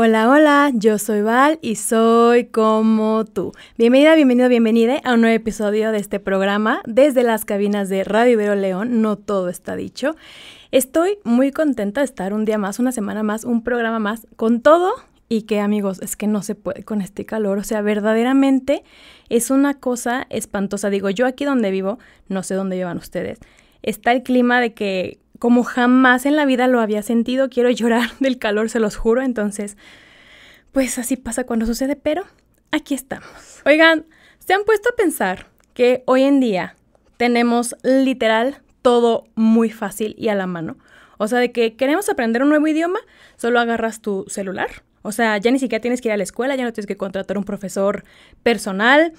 Hola, hola, yo soy Val y soy como tú. Bienvenida, bienvenido, bienvenida a un nuevo episodio de este programa desde las cabinas de Radio Vero León, no todo está dicho. Estoy muy contenta de estar un día más, una semana más, un programa más con todo y que amigos, es que no se puede con este calor, o sea, verdaderamente es una cosa espantosa. Digo, yo aquí donde vivo, no sé dónde llevan ustedes, está el clima de que como jamás en la vida lo había sentido. Quiero llorar del calor, se los juro. Entonces, pues así pasa cuando sucede, pero aquí estamos. Oigan, ¿se han puesto a pensar que hoy en día tenemos literal todo muy fácil y a la mano? O sea, de que queremos aprender un nuevo idioma, solo agarras tu celular. O sea, ya ni siquiera tienes que ir a la escuela, ya no tienes que contratar un profesor personal,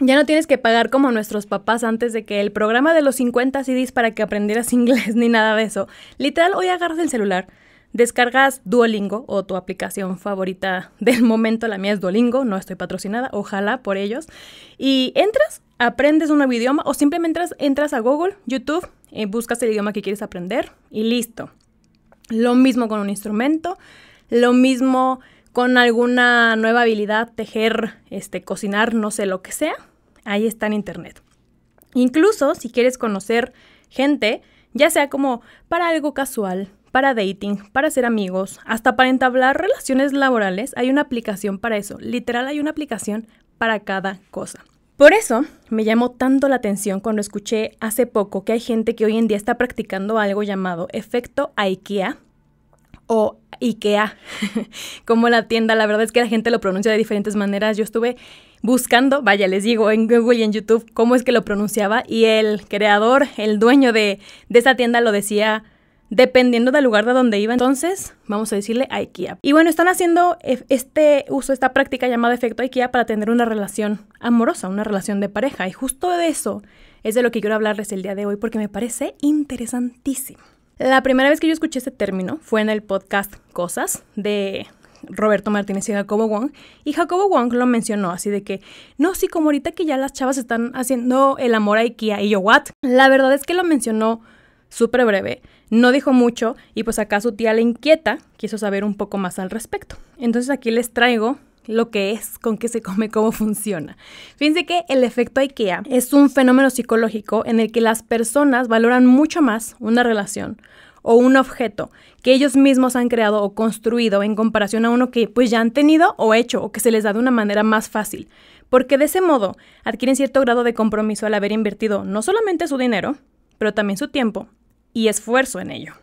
ya no tienes que pagar como nuestros papás antes de que el programa de los 50 CDs para que aprendieras inglés ni nada de eso. Literal, hoy agarras el celular, descargas Duolingo o tu aplicación favorita del momento, la mía es Duolingo, no estoy patrocinada, ojalá por ellos, y entras, aprendes un nuevo idioma o simplemente entras, a Google, YouTube, buscas el idioma que quieres aprender y listo. Lo mismo con un instrumento, lo mismo con alguna nueva habilidad, tejer, este, cocinar, no sé lo que sea, ahí está en internet. Incluso si quieres conocer gente, ya sea como para algo casual, para dating, para ser amigos, hasta para entablar relaciones laborales, hay una aplicación para eso. Literal hay una aplicación para cada cosa. Por eso me llamó tanto la atención cuando escuché hace poco que hay gente que hoy en día está practicando algo llamado efecto IKEA o IKEA como la tienda. La verdad es que la gente lo pronuncia de diferentes maneras. Yo estuve buscando, vaya, les digo, en Google y en YouTube cómo es que lo pronunciaba y el creador, el dueño de, esa tienda lo decía dependiendo del lugar de donde iba. Entonces, vamos a decirle IKEA. Y bueno, están haciendo este uso, esta práctica llamada efecto IKEA para tener una relación amorosa, una relación de pareja. Y justo de eso es de lo que quiero hablarles el día de hoy porque me parece interesantísimo. La primera vez que yo escuché este término fue en el podcast Cosas de Roberto Martínez y Jacobo Wong. Y Jacobo Wong lo mencionó así de que, no, sí, como ahorita que ya las chavas están haciendo el amor a Ikea y yo, ¿what? La verdad es que lo mencionó súper breve, no dijo mucho y pues acá su tía la inquieta, quiso saber un poco más al respecto. Entonces aquí les traigo lo que es, con qué se come, cómo funciona. Fíjense que el efecto IKEA es un fenómeno psicológico en el que las personas valoran mucho más una relación o un objeto que ellos mismos han creado o construido en comparación a uno que pues ya han tenido o hecho o que se les da de una manera más fácil, porque de ese modo adquieren cierto grado de compromiso al haber invertido no solamente su dinero, pero también su tiempo y esfuerzo en ello.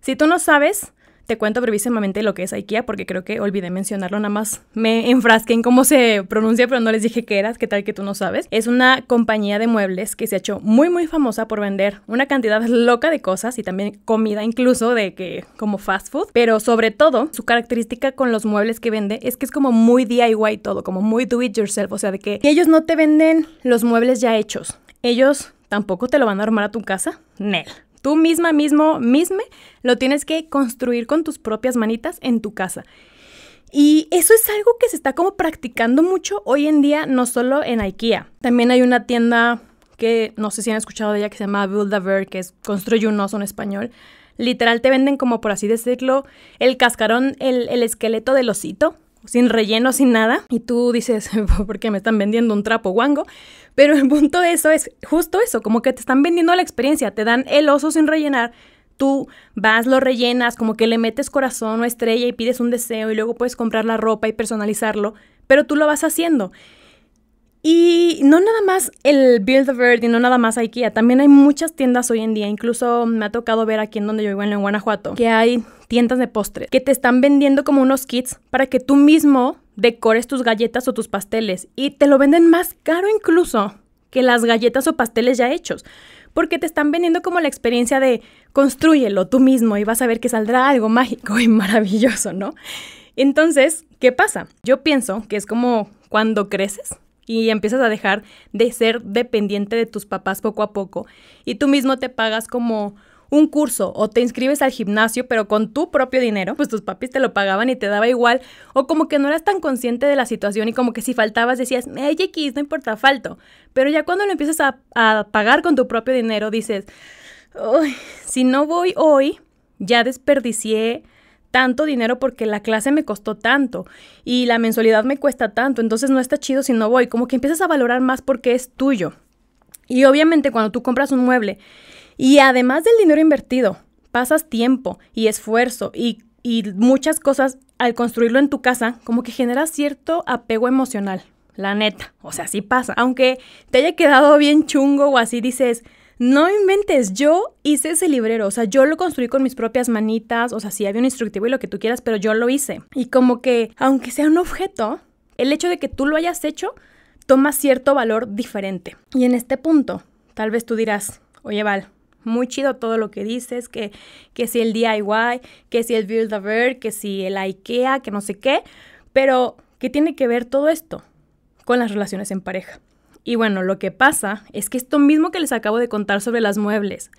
Si tú no sabes, te cuento brevísimamente lo que es IKEA porque creo que olvidé mencionarlo, nada más me enfrasqué en cómo se pronuncia, pero no les dije qué era, qué tal que tú no sabes. Es una compañía de muebles que se ha hecho muy muy famosa por vender una cantidad loca de cosas y también comida incluso de que como fast food, pero sobre todo su característica con los muebles que vende es que es como muy DIY todo, como muy do it yourself, o sea, de que ellos no te venden los muebles ya hechos. Ellos tampoco te lo van a armar a tu casa, Nel. Tú misma, mismo, misme, lo tienes que construir con tus propias manitas en tu casa. Y eso es algo que se está como practicando mucho hoy en día, no solo en IKEA. También hay una tienda que no sé si han escuchado de ella que se llama Build a Bear, que es Construye un oso en español. Literal te venden como por así decirlo el cascarón, el, el esqueleto del osito sin relleno, sin nada. Y tú dices, pues, ¿por qué me están vendiendo un trapo guango? Pero el punto de eso es justo eso, como que te están vendiendo la experiencia, te dan el oso sin rellenar, tú vas, lo rellenas, como que le metes corazón o estrella y pides un deseo y luego puedes comprar la ropa y personalizarlo, pero tú lo vas haciendo. Y no nada más el Build a Bird y no nada más IKEA, también hay muchas tiendas hoy en día, incluso me ha tocado ver aquí en donde yo vivo en Guanajuato, que hay tiendas de postres que te están vendiendo como unos kits para que tú mismo decores tus galletas o tus pasteles y te lo venden más caro incluso que las galletas o pasteles ya hechos, porque te están vendiendo como la experiencia de construyelo tú mismo y vas a ver que saldrá algo mágico y maravilloso, ¿no? Entonces, ¿qué pasa? Yo pienso que es como cuando creces, y empiezas a dejar de ser dependiente de tus papás poco a poco. Y tú mismo te pagas como un curso o te inscribes al gimnasio, pero con tu propio dinero, pues tus papis te lo pagaban y te daba igual, o como que no eras tan consciente de la situación y como que si faltabas decías, ay, X, no importa, falto. Pero ya cuando lo empiezas a, pagar con tu propio dinero, dices, si no voy hoy, ya desperdicié tanto dinero porque la clase me costó tanto y la mensualidad me cuesta tanto, entonces no está chido si no voy, como que empiezas a valorar más porque es tuyo. Y obviamente cuando tú compras un mueble y además del dinero invertido, pasas tiempo y esfuerzo y, muchas cosas al construirlo en tu casa, como que generas cierto apego emocional. La neta, o sea, así pasa. Aunque te haya quedado bien chungo o así dices, no inventes, yo hice ese librero, o sea, yo lo construí con mis propias manitas, o sea, si había un instructivo y lo que tú quieras, pero yo lo hice. Y como que, aunque sea un objeto, el hecho de que tú lo hayas hecho toma cierto valor diferente. Y en este punto, tal vez tú dirás, oye Val, muy chido todo lo que dices, que, que si el DIY, que si el Build a bird que si el IKEA, que no sé qué, pero ¿qué tiene que ver todo esto con las relaciones en pareja? Y bueno, lo que pasa es que esto mismo que les acabo de contar sobre las muebles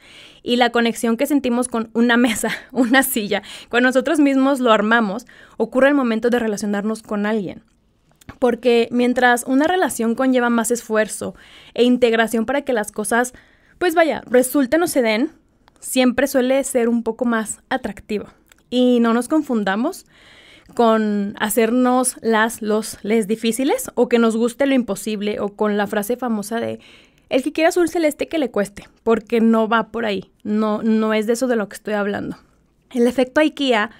y la conexión que sentimos con una mesa, una silla, cuando nosotros mismos lo armamos, ocurre el momento de relacionarnos con alguien. Porque mientras una relación conlleva más esfuerzo e integración para que las cosas, pues vaya, resulten o se den, siempre suele ser un poco más atractivo. Y no nos confundamos, con hacernos las, los, les difíciles o que nos guste lo imposible o con la frase famosa de el que quiera azul celeste que le cueste, porque no va por ahí, no, no es de eso de lo que estoy hablando. El efecto IKEA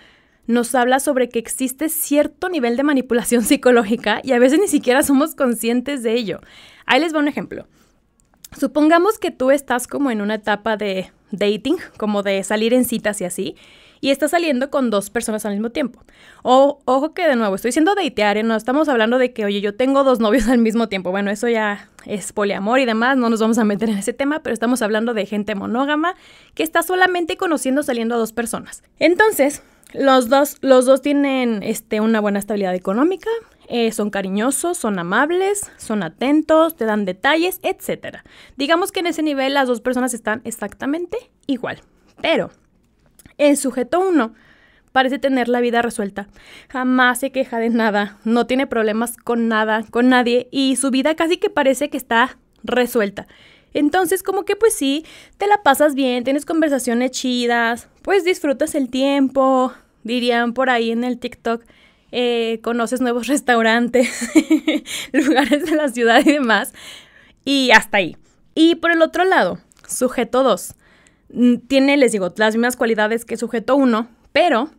nos habla sobre que existe cierto nivel de manipulación psicológica y a veces ni siquiera somos conscientes de ello. Ahí les va un ejemplo. Supongamos que tú estás como en una etapa de dating, como de salir en citas y así, y está saliendo con dos personas al mismo tiempo. O, ojo que de nuevo, estoy diciendo datear, ¿eh? no estamos hablando de que, oye, yo tengo dos novios al mismo tiempo. Bueno, eso ya es poliamor y demás, no nos vamos a meter en ese tema, pero estamos hablando de gente monógama que está solamente conociendo, saliendo a dos personas. Entonces, los dos, los dos tienen este, una buena estabilidad económica, eh, son cariñosos, son amables, son atentos, te dan detalles, etc. Digamos que en ese nivel las dos personas están exactamente igual. Pero el sujeto 1 parece tener la vida resuelta. Jamás se queja de nada, no tiene problemas con nada, con nadie y su vida casi que parece que está resuelta. Entonces, como que pues sí, te la pasas bien, tienes conversaciones chidas, pues disfrutas el tiempo, dirían por ahí en el TikTok, eh, conoces nuevos restaurantes, lugares de la ciudad y demás. Y hasta ahí. Y por el otro lado, sujeto 2. Mm, tiene, les digo, las mismas cualidades que sujeto 1, pero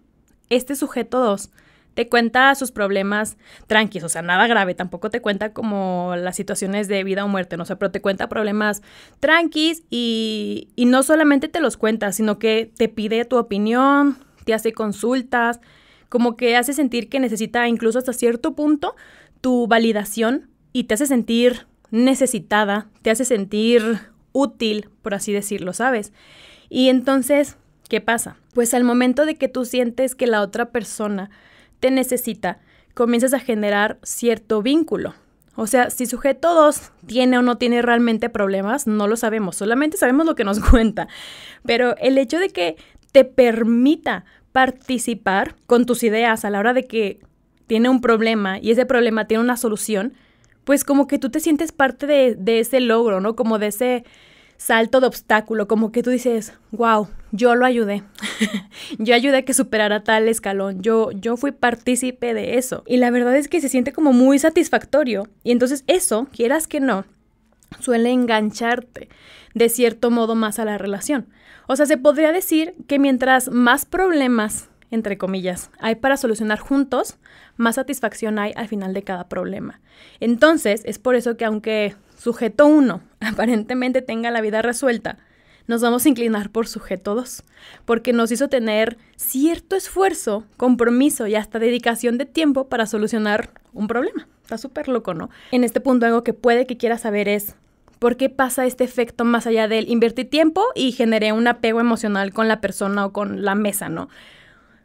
este sujeto 2 te cuenta sus problemas tranquilos, o sea, nada grave, tampoco te cuenta como las situaciones de vida o muerte, no sé, pero te cuenta problemas tranquilos y, y no solamente te los cuenta, sino que te pide tu opinión, te hace consultas, como que hace sentir que necesita incluso hasta cierto punto tu validación y te hace sentir necesitada, te hace sentir útil, por así decirlo, ¿sabes? Y entonces, ¿qué pasa? Pues al momento de que tú sientes que la otra persona te necesita, comienzas a generar cierto vínculo. O sea, si sujeto 2 tiene o no tiene realmente problemas, no lo sabemos, solamente sabemos lo que nos cuenta. Pero el hecho de que te permita participar con tus ideas a la hora de que tiene un problema y ese problema tiene una solución, pues como que tú te sientes parte de, ese logro, ¿no? Como de ese salto de obstáculo, como que tú dices, wow, yo lo ayudé, yo ayudé a que superara tal escalón, yo, yo fui partícipe de eso. Y la verdad es que se siente como muy satisfactorio y entonces eso, quieras que no, suele engancharte de cierto modo más a la relación. O sea, se podría decir que mientras más problemas, entre comillas, hay para solucionar juntos, más satisfacción hay al final de cada problema. Entonces, es por eso que aunque sujeto 1 aparentemente tenga la vida resuelta, nos vamos a inclinar por sujeto 2, porque nos hizo tener cierto esfuerzo, compromiso y hasta dedicación de tiempo para solucionar un problema. Está súper loco, ¿no? En este punto algo que puede que quieras saber es, ¿por qué pasa este efecto más allá del invertir tiempo y generé un apego emocional con la persona o con la mesa, ¿no?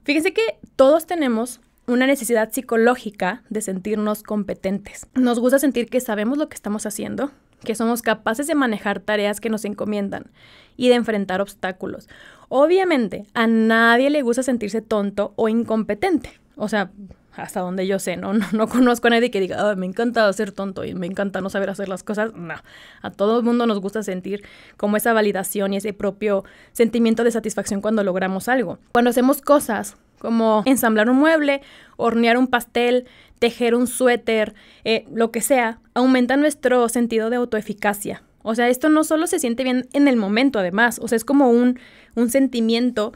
Fíjense que todos tenemos una necesidad psicológica de sentirnos competentes. Nos gusta sentir que sabemos lo que estamos haciendo, que somos capaces de manejar tareas que nos encomiendan y de enfrentar obstáculos. Obviamente, a nadie le gusta sentirse tonto o incompetente. O sea, hasta donde yo sé, ¿no? No, conozco a nadie que diga, me encanta ser tonto y me encanta no saber hacer las cosas. No, a todo el mundo nos gusta sentir como esa validación y ese propio sentimiento de satisfacción cuando logramos algo. Cuando hacemos cosas como ensamblar un mueble, hornear un pastel, tejer un suéter, eh, lo que sea, aumenta nuestro sentido de autoeficacia. O sea, esto no solo se siente bien en el momento, además, o sea, es como un, un sentimiento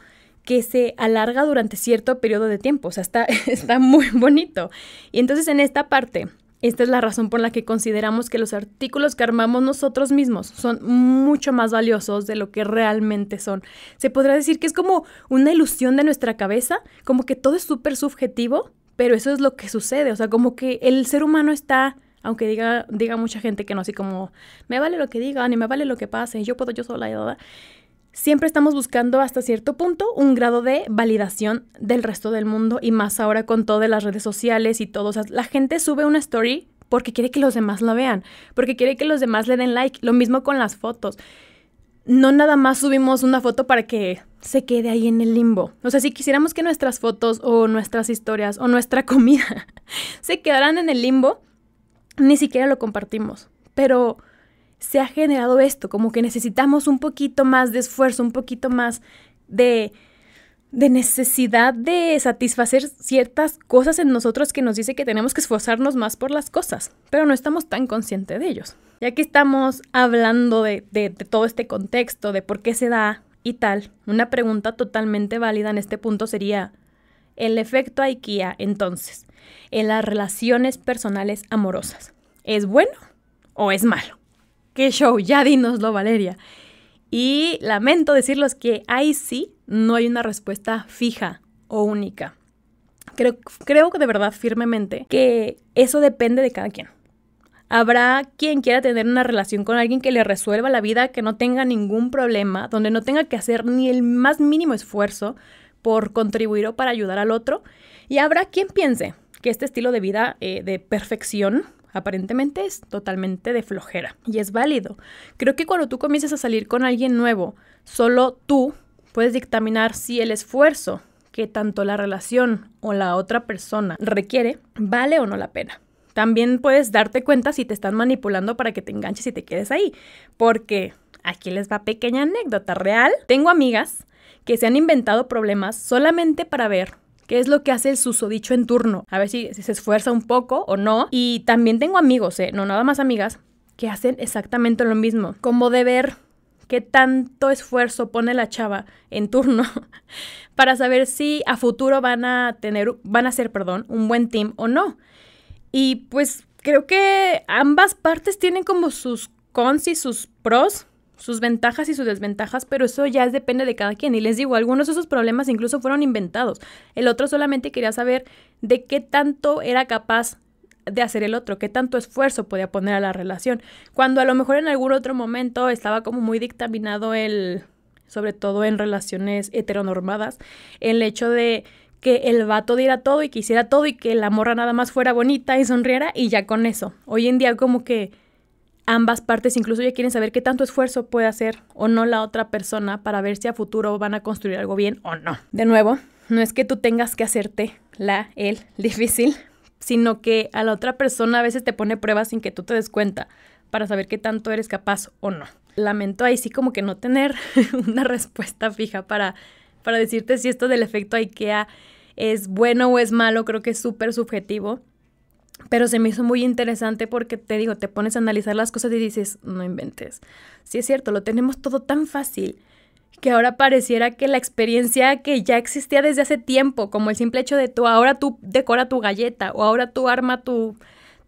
que se alarga durante cierto periodo de tiempo. O sea, está, está muy bonito. Y entonces en esta parte, esta es la razón por la que consideramos que los artículos que armamos nosotros mismos son mucho más valiosos de lo que realmente son. Se podría decir que es como una ilusión de nuestra cabeza, como que todo es súper subjetivo, pero eso es lo que sucede. O sea, como que el ser humano está, aunque diga, diga mucha gente que no, así como, me vale lo que digan y me vale lo que pase, yo puedo yo sola, y, siempre estamos buscando hasta cierto punto un grado de validación del resto del mundo y más ahora con todas las redes sociales y todo. la gente sube una story porque quiere que los demás la vean, porque quiere que los demás le den like. Lo mismo con las fotos. No nada más subimos una foto para que se quede ahí en el limbo. O sea, si quisiéramos que nuestras fotos o nuestras historias o nuestra comida se quedaran en el limbo, ni siquiera lo compartimos. Pero se ha generado esto, como que necesitamos un poquito más de esfuerzo, un poquito más de, necesidad de satisfacer ciertas cosas en nosotros que nos dice que tenemos que esforzarnos más por las cosas, pero no estamos tan conscientes de ellos. Ya que estamos hablando de, de todo este contexto, de por qué se da y tal, una pregunta totalmente válida en este punto sería, el efecto IKEA entonces en las relaciones personales amorosas, ¿es bueno o es malo? qué show, ya dinoslo, Valeria. Y lamento decirles que ahí sí no hay una respuesta fija o única. Creo, creo de verdad firmemente que eso depende de cada quien. Habrá quien quiera tener una relación con alguien que le resuelva la vida, que no tenga ningún problema, donde no tenga que hacer ni el más mínimo esfuerzo por contribuir o para ayudar al otro. Y habrá quien piense que este estilo de vida eh, de perfección Aparentemente es totalmente de flojera y es válido. Creo que cuando tú comienzas a salir con alguien nuevo, solo tú puedes dictaminar si el esfuerzo que tanto la relación o la otra persona requiere vale o no la pena. También puedes darte cuenta si te están manipulando para que te enganches y te quedes ahí, porque aquí les va pequeña anécdota real. Tengo amigas que se han inventado problemas solamente para ver qué es lo que hace el susodicho en turno, a ver si, se esfuerza un poco o no. Y también tengo amigos, ¿eh? no nada más amigas, que hacen exactamente lo mismo, como de ver qué tanto esfuerzo pone la chava en turno para saber si a futuro van a tener, van a ser, perdón, un buen team o no. Y pues creo que ambas partes tienen como sus cons y sus pros sus ventajas y sus desventajas, pero eso ya depende de cada quien. Y les digo, algunos de esos problemas incluso fueron inventados. El otro solamente quería saber de qué tanto era capaz de hacer el otro, qué tanto esfuerzo podía poner a la relación. Cuando a lo mejor en algún otro momento estaba como muy dictaminado el, sobre todo en relaciones heteronormadas, el hecho de que el vato diera todo y que hiciera todo y que la morra nada más fuera bonita y sonriera y ya con eso. Hoy en día como que ambas partes incluso ya quieren saber qué tanto esfuerzo puede hacer o no la otra persona para ver si a futuro van a construir algo bien o no. De nuevo, no es que tú tengas que hacerte la, el difícil, sino que a la otra persona a veces te pone pruebas sin que tú te des cuenta para saber qué tanto eres capaz o no. Lamento ahí sí como que no tener una respuesta fija para, para decirte si esto del efecto IKEA es bueno o es malo, creo que es súper subjetivo. Pero se me hizo muy interesante porque te digo, te pones a analizar las cosas y dices, no inventes. Sí es cierto, lo tenemos todo tan fácil que ahora pareciera que la experiencia que ya existía desde hace tiempo, como el simple hecho de tú, ahora tú decora tu galleta, o ahora tú arma tu,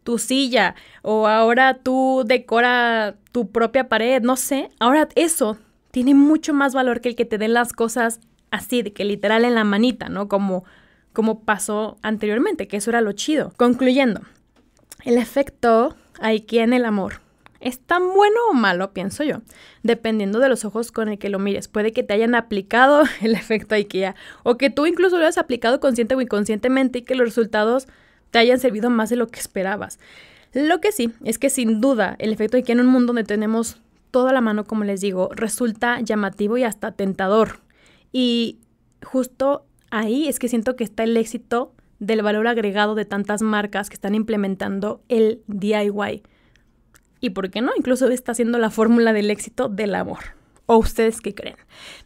tu silla, o ahora tú decora tu propia pared, no sé, ahora eso tiene mucho más valor que el que te den las cosas así, de que literal en la manita, ¿no? Como como pasó anteriormente, que eso era lo chido. Concluyendo, el efecto hay en el amor. ¿Es tan bueno o malo? Pienso yo. Dependiendo de los ojos con el que lo mires. Puede que te hayan aplicado el efecto IKEA o que tú incluso lo hayas aplicado consciente o inconscientemente y que los resultados te hayan servido más de lo que esperabas. Lo que sí es que sin duda el efecto IKEA en un mundo donde tenemos toda la mano, como les digo, resulta llamativo y hasta tentador. Y justo ahí es que siento que está el éxito del valor agregado de tantas marcas que están implementando el DIY. Y por qué no, incluso está siendo la fórmula del éxito del amor. ¿O ustedes qué creen?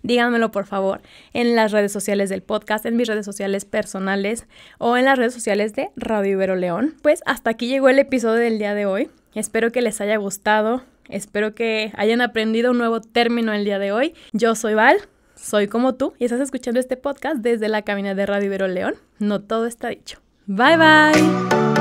Díganmelo por favor en las redes sociales del podcast, en mis redes sociales personales o en las redes sociales de Radio Ibero León. Pues hasta aquí llegó el episodio del día de hoy. Espero que les haya gustado. Espero que hayan aprendido un nuevo término el día de hoy. Yo soy Val soy como tú y estás escuchando este podcast desde la cabina de Radio León. No todo está dicho. Bye bye.